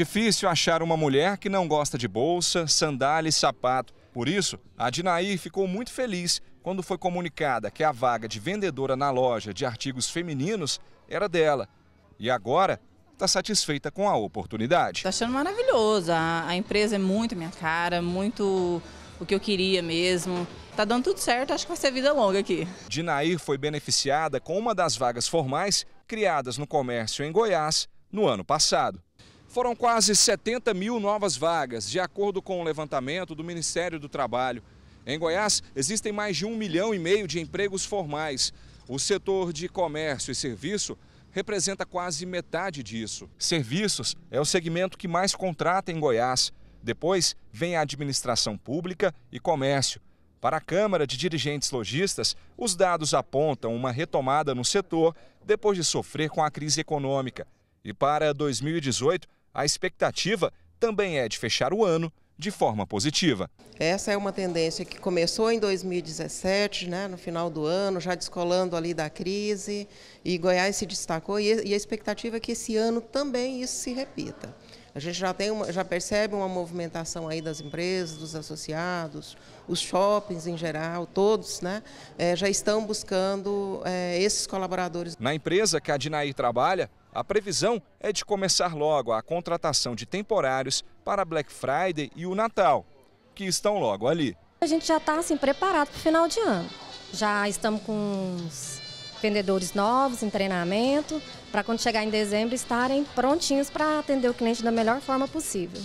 difícil achar uma mulher que não gosta de bolsa, sandália e sapato. Por isso, a Dinaí ficou muito feliz quando foi comunicada que a vaga de vendedora na loja de artigos femininos era dela. E agora está satisfeita com a oportunidade. está achando maravilhoso. A, empresa é muito minha cara, muito o que eu queria mesmo. está dando tudo certo, acho que vai ser vida longa aqui. Dinair foi beneficiada com uma das vagas formais criadas no comércio em Goiás no ano passado. Foram quase 70 mil novas vagas, de acordo com o levantamento do Ministério do Trabalho. Em Goiás, existem mais de um milhão e meio de empregos formais. O setor de comércio e serviço representa quase metade disso. Serviços é o segmento que mais contrata em Goiás. Depois vem a administração pública e comércio. Para a Câmara de Dirigentes Logistas, os dados apontam uma retomada no setor depois de sofrer com a crise econômica. E para 2018, a expectativa também é de fechar o ano de forma positiva. Essa é uma tendência que começou em 2017, né, no final do ano, já descolando ali da crise, e Goiás se destacou, e a expectativa é que esse ano também isso se repita. A gente já, tem uma, já percebe uma movimentação aí das empresas, dos associados, os shoppings em geral, todos né, é, já estão buscando é, esses colaboradores. Na empresa que a Dinaí trabalha, a previsão é de começar logo a contratação de temporários para Black Friday e o Natal, que estão logo ali. A gente já está assim, preparado para o final de ano. Já estamos com uns vendedores novos em treinamento, para quando chegar em dezembro estarem prontinhos para atender o cliente da melhor forma possível.